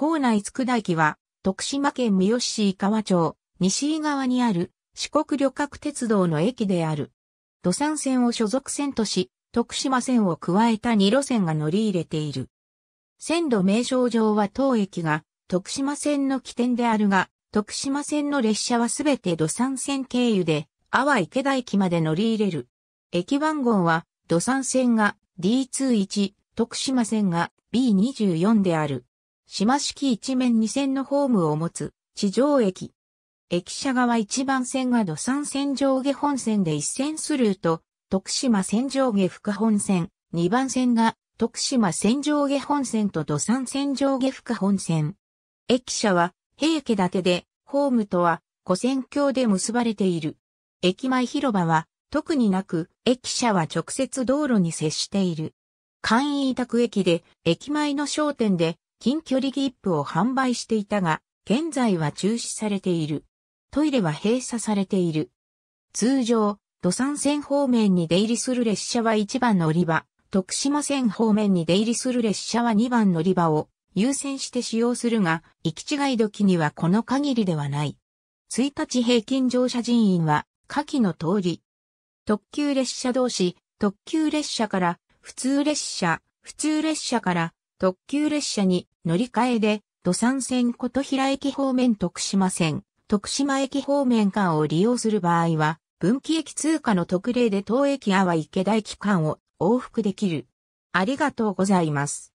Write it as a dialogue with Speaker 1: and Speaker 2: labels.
Speaker 1: 校内佃駅は、徳島県三好市川町、西井川にある四国旅客鉄道の駅である。土産線を所属線とし、徳島線を加えた2路線が乗り入れている。線路名称上は当駅が徳島線の起点であるが、徳島線の列車はすべて土産線経由で、阿波池田駅まで乗り入れる。駅番号は、土産線が D21、徳島線が B24 である。島式一面二線のホームを持つ地上駅。駅舎側一番線が土産線上下本線で一線スルーと、徳島線上下副本線、二番線が徳島線上下本線と土産線上下副本線。駅舎は平家建てで、ホームとは古線橋で結ばれている。駅前広場は特になく、駅舎は直接道路に接している。簡易委託駅で、駅前の商店で、近距離切符を販売していたが、現在は中止されている。トイレは閉鎖されている。通常、土産線方面に出入りする列車は1番乗り場、徳島線方面に出入りする列車は2番乗り場を優先して使用するが、行き違い時にはこの限りではない。1日平均乗車人員は、下記の通り。特急列車同士、特急列車から、普通列車、普通列車から、特急列車に、乗り換えで、土産線琴平駅方面徳島線、徳島駅方面間を利用する場合は、分岐駅通過の特例で当駅阿波池田駅間を往復できる。ありがとうございます。